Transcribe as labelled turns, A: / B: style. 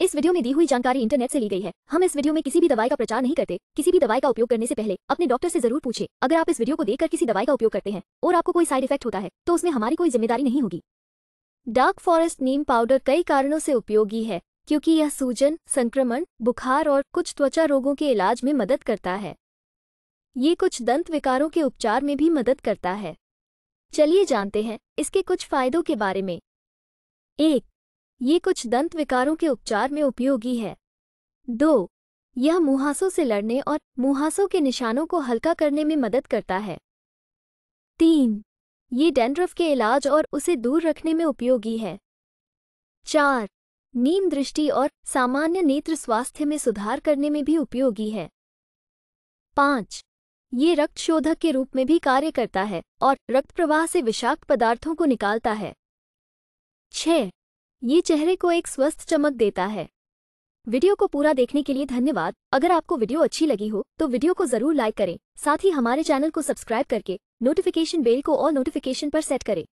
A: इस वीडियो में दी हुई जानकारी इंटरनेट से ली गई है हम इस वीडियो में किसी भी दवाई का प्रचार नहीं करते किसी भी दवाई का उपयोग करने से पहले अपने डॉक्टर से जरूर पूछे अगर आप इस वीडियो को देखकर किसी दवाई का उपयोग करते हैं और आपको कोई साइड इफेक्ट होता है तो उसमें हमारी कोई जिम्मेदारी नहीं होगी डार्क फॉरेस्ट नीम पाउडर कई कारणों से उपयोगी है क्योंकि यह सूजन संक्रमण बुखार और कुछ त्वचा रोगों के इलाज में मदद करता है ये कुछ दंत विकारों के उपचार में भी मदद करता है चलिए जानते हैं इसके कुछ फायदों के बारे में एक ये कुछ दंत विकारों के उपचार में उपयोगी है दो यह मुहासों से लड़ने और मुहासों के निशानों को हल्का करने में मदद करता है तीन ये डेंड्रफ के इलाज और उसे दूर रखने में उपयोगी है चार नीम दृष्टि और सामान्य नेत्र स्वास्थ्य में सुधार करने में भी उपयोगी है पाँच ये रक्त शोधक के रूप में भी कार्य करता है और रक्त प्रवाह से विषाक्त पदार्थों को निकालता है छह ये चेहरे को एक स्वस्थ चमक देता है वीडियो को पूरा देखने के लिए धन्यवाद अगर आपको वीडियो अच्छी लगी हो तो वीडियो को जरूर लाइक करें साथ ही हमारे चैनल को सब्सक्राइब करके नोटिफिकेशन बेल को और नोटिफिकेशन पर सेट करें